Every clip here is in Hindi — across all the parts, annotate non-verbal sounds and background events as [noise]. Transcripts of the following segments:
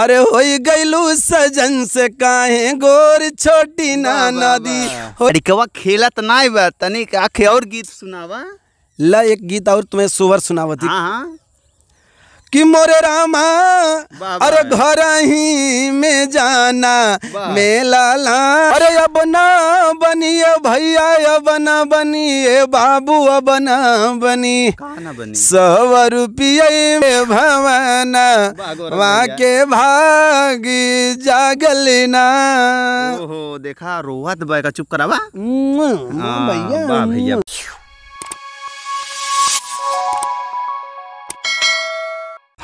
अरे हो गैलू सजन से काहे गोर छोटी ना नदी लड़कवा खेलत ना तनिक आखे और गीत सुनावा ला एक गीत और तुम्हें सुवर सुनावती हाँ, हाँ। कि मोरे रामा अरे घर ही में जाना मेला ला अरे अब ना बनिए भैया अब न बनिए बाबू अब न बनी सौ रुपये में भवना वहाँ के भागी जागली ना ओहो देखा रोहत का चुप करावा हम्म, हम्म, हाँ, भैया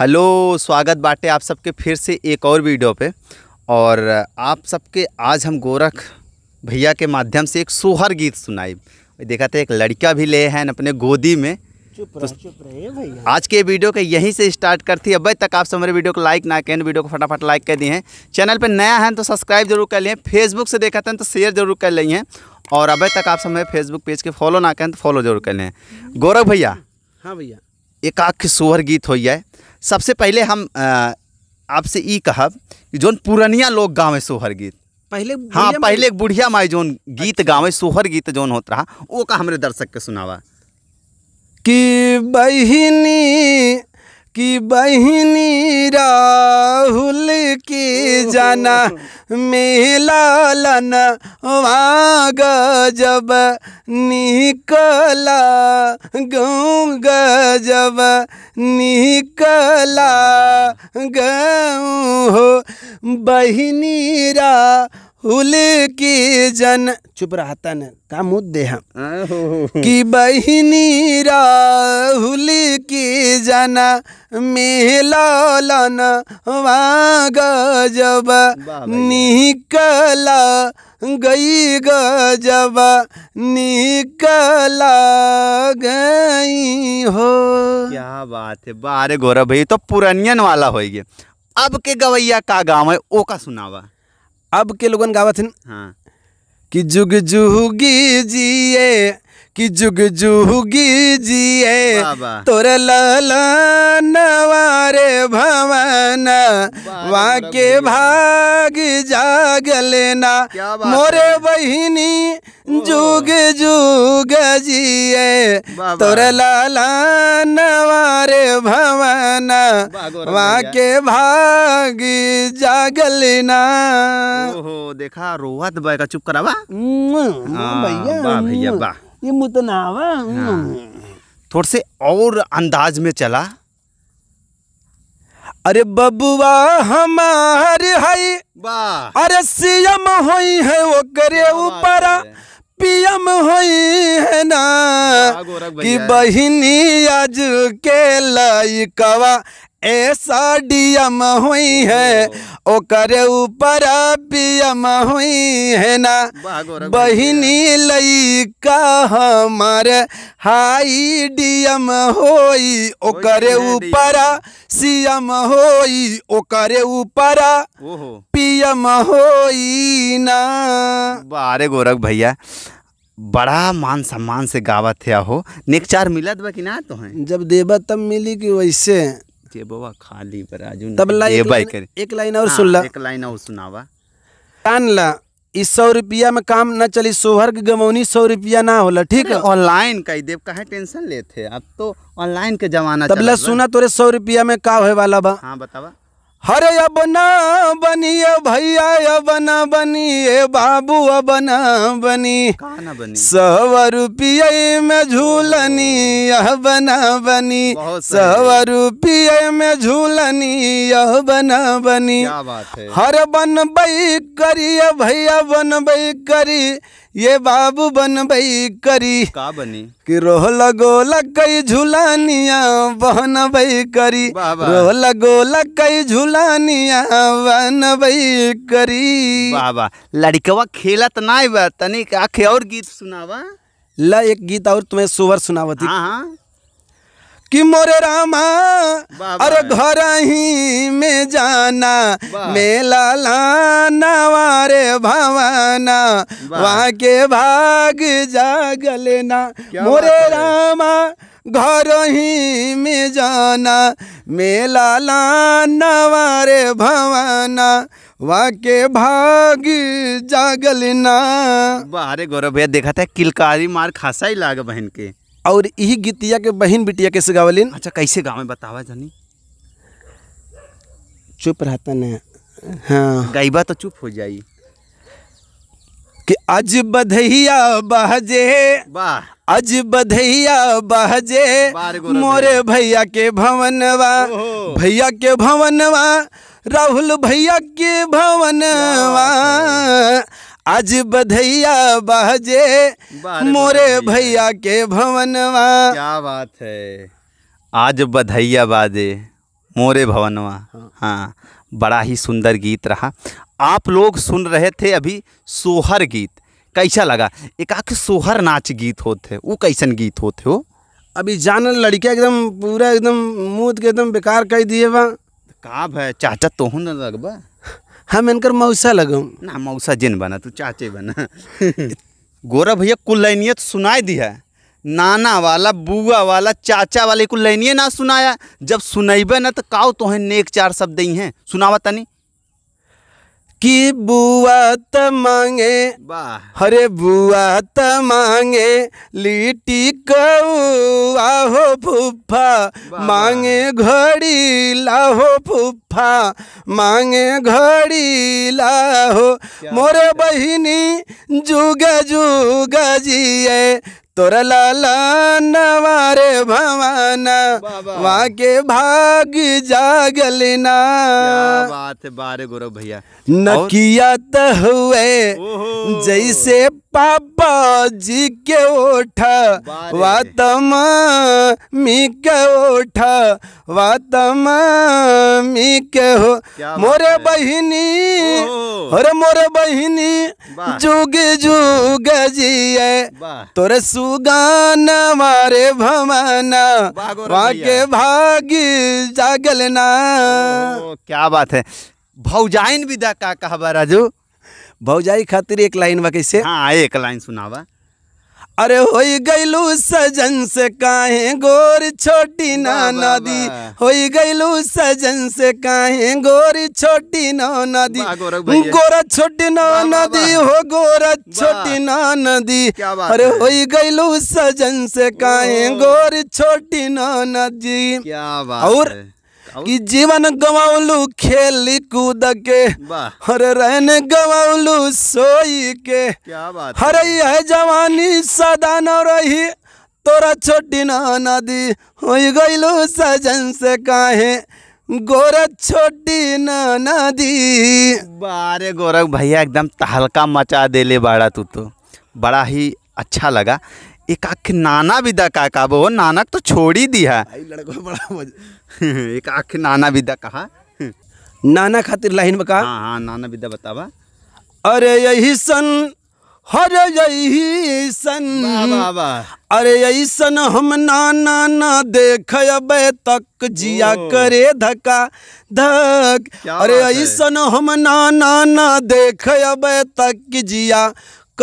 हेलो स्वागत बाटे आप सबके फिर से एक और वीडियो पे और आप सबके आज हम गोरख भैया के माध्यम से एक सोहर गीत सुनाई देखा था तो एक लड़का भी ले हैं अपने गोदी में चुप तो चुप रहे भैया आज के वीडियो के यहीं से स्टार्ट करती है अब तक आप सब मेरे वीडियो को लाइक ना करें वीडियो को फटाफट लाइक कर दिए हैं चैनल पर नया है तो सब्सक्राइब जरूर कर लिए फेसबुक से देखा था तो शेयर तो जरूर कर लिए हैं और अब तक आप सब मेरे फेसबुक पेज के फॉलो ना करें तो फॉलो जरूर कर लें गौरव भैया हाँ भैया एक आख सोहर गीत हो जाए सबसे पहले हम आपसे ई कहब कि जोन पुरनिया लोग गाँव सोहर गीत पहले हाँ पहले बुढ़िया माई जोन गीत अच्छा। गावे सोहर गीत जोन होता रहा वो का हमारे दर्शक के सुनावा कि बहिनी कि बहनी राहुल की जाना मिलालन वहाँ गजब निकला गऊ गजब निकला गऊ हो बहनी राहुल की जन चुप रहता न का मुद्दे हम कि बहनी राहुल की जना मिलन गजब निकला गई गजब निकला गई हो क्या बात है बारे गौरव भाई तो पुरानियन वाला हो गया अब के गवैया का गाँव है ओ का सुनावा अब के लोगन गावत थे हाँ कि जुग जुगी जिए कि जुग जुगी जिए तोर लाला नवारे भवन वाके भाग जाग लेना मोरे बहिनी जुग जुग जिए तोर लाला नवारे भवन वाके भाग जाग लेना ओहो देखा रोहत बाय का चुप करावा भैया हाँ, भैया वाह ये मुतना हाँ। हम्म। थोड़े से और अंदाज में चला अरे बबुआ हमारे है अरे सीएम होई है वो करे ऊपर पीएम होई है ना कि बहिनी आज के लइकवा ऐसा डीएम हुई है ओकरे ऊपर पीएम हुई है ना बहिनी लइका हमारे हाई डीएम होई ओकरे ऊपर सीएम होई ओकरे ऊपर पिया महोईना बारे गोरख भैया बड़ा मान सम्मान से गावत है हो नेक चार मिलत बा कि ना तो है जब देबा तब मिली कि वैसे जेबवा खाली बराजू तब लाइन एक, एक लाइन और हाँ, सुन ला एक लाइन और सुनावा कान ला इस सौ रुपया में काम न चली सोहर के गमौनी सौ रुपया ना होला ठीक है ऑनलाइन का देव कहा टेंशन लेते अब तो ऑनलाइन के जमाना तबला सुना तोरे सौ रुपया में का होए वाला बा हाँ बतावा हरे अब न बनिए भैया अब न बनिए बाबू अब न बनी, सव रुपये में झूलनी यह बना बनी सव रुपये में झूलनी यह बना बनी हर बन बई करिए भैया बन बई करी ये बाबू बन भई करी का बनी कि रोह लगो लग गई झूलानिया बहन भई करी रोह लगो लग गई झूलानिया बहन भई करी बाबा लड़कवा खेलत ना बा तनी आखे और गीत सुनावा ल एक गीत और तुम्हें सुवर सुनावती हाँ हाँ कि मोरे रामा अरे घर ही में जाना मेला लाना भवाना वहाँ के भाग जागलना मोरे रामा घर ही में जाना मेला लाना वारे भवाना वाके भाग जागलना बाहरे गौरव भैया देखा था किलकारी मार खासा ही लाग बहन के और यही गीतिया के बहन बिटिया कैसे गावलिन अच्छा कैसे गाँव में बतावा जानी चुप रहता न हाँ गाइबा तो चुप हो जाई कि अज बधैया बहजे अज बधैया बहजे मोरे भैया के भवनवा भैया के भवनवा राहुल भैया के भवनवा आज बधैया बहजे मोरे भैया के भवनवा क्या बात है आज बधैया बाजे मोरे भवनवा हाँ।, हाँ बड़ा ही सुंदर गीत रहा आप लोग सुन रहे थे अभी सोहर गीत कैसा लगा एक आख सोहर नाच गीत होते वो कैसन गीत होते हो अभी जानल लड़के एकदम पूरा एकदम मूद के एकदम बेकार कह दिए बा का है चाचा तोहू न लगब हम इनकर मऊसा लगम ना मऊसा जिन बना तू चाचे बना [laughs] गोरा भैया कुल लाइनियत सुनाई दी है नाना वाला बुआ वाला चाचा वाले कुल लाइनिए ना सुनाया जब सुनैबे ना तो काओ तो नेक चार शब्द ही हैं सुनावा तनी कि बुआ त मांगे हरे बुआ त मांगे लिट्टी कौआ हो फुफा मांगे घड़ी लाहो फुफा मांगे घड़ी लाहो मोरे बहिनी जुग जुग जिए तोर लाला नवारे भवाना वहाँ के भाग जागलना बात है बारे गौरव भैया नकिया तो हुए जैसे पापा जी के ओठा वातम मी के ओठा वातम मी के हो मोरे बहिनी अरे मोरे बहिनी जुग जुग जिए तोरे सुगान मारे भमाना वाके भागी जागलना क्या बात है भौजाइन विदा का कहबा राजू भौजाई खातिर एक लाइन बा कैसे हाँ एक लाइन सुनावा अरे हो गलू सजन से काहे गोर छोटी ना नदी हो गलू सजन से काहे गोर छोटी ना नदी गोरा छोटी ना नदी हो गोरा छोटी ना नदी अरे हो गलू सजन से काहे गोर छोटी ना नदी और कि जीवन गवाउलू खेली कूद के हरे रहने गवाउलू सोई के हरे बात जवानी सदा न रही तोरा छोटी ना नदी हो गई सजन से काहे गोरख छोटी ना नदी बारे गोरख भैया एकदम तहलका मचा देले बाड़ा तू तो बड़ा ही अच्छा लगा एक नाना विदा का वो नानक तो छोड़ ही दिया लड़कों बड़ा [laughs] एक आख नाना विदा कहा नाना खातिर लाइन में कहा हाँ हाँ नाना विदा बतावा अरे यही सन अरे यही सन अरे यही सन हम नाना ना देख तक जिया करे धका धक अरे यही सन हम नाना ना देख तक जिया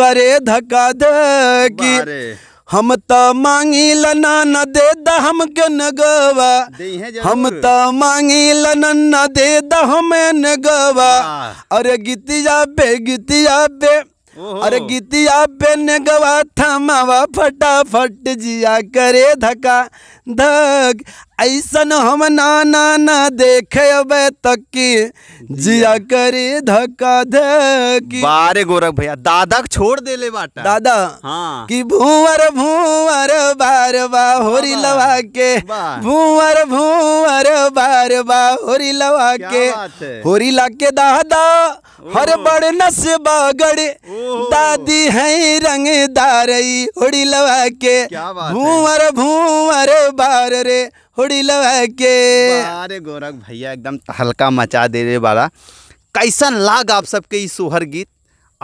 करे धका धकी हम त मांगी लना न दे दम के नगवा हम त मांगी लना न दे दम नगवा अरे गीतिया बे गीतिया बे अरे गीतिया बे नगवा थमावा फटाफट जिया करे धका धक ऐसन हम नाना ना देखे अबे तक की जिया करे धक्का धकी बारे गोरख भैया दादा को छोड़ दे ले बाटा दादा हाँ कि भूवर भूवर बार बा होरी लवा के भूवर भूवर बार बा होरी लवा के होरी ला के दादा हर बड़ नस बागड़ दादी है रंगदार होरी लवा के भूवर भूवर बार रे होड़ी लगा के अरे गोरख भैया एकदम हल्का मचा दे रहे वाला कैसन लाग आप सबके इस सोहर गीत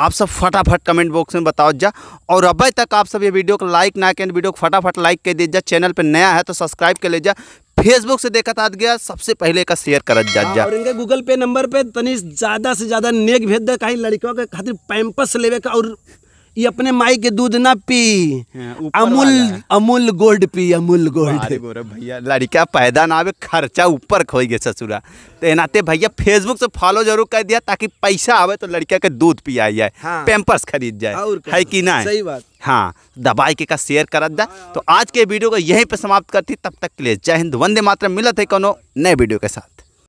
आप सब फटाफट कमेंट बॉक्स में बताओ जा और अब तक आप सब ये वीडियो को लाइक ना करें तो वीडियो को फटाफट लाइक कर दीजिए चैनल पर नया है तो सब्सक्राइब कर लीजिए फेसबुक से देखा था गया सबसे पहले का शेयर करत जा जा और इनके गूगल पे नंबर पे तनी ज़्यादा से ज़्यादा नेक भेज दे कहीं लड़कियों के खातिर पैंपस लेवे का और ये अपने माई के दूध ना पी हाँ, अमूल अमूल गोल्ड पी अमूल गोल्ड भैया लड़का पैदा ना आवे खर्चा ऊपर खोई गए ससुरा तो एनाते भैया फेसबुक से फॉलो जरूर कर दिया ताकि पैसा आवे तो लड़का के दूध पिया जाए हाँ। पेम्पर्स खरीद जाए है कि ना सही बात हाँ दबाई के का शेयर करत जाए तो आज के वीडियो को यहीं पे समाप्त करती तब तक के लिए जय हिंद वंदे मातरम मिलत है कोनो नए वीडियो के साथ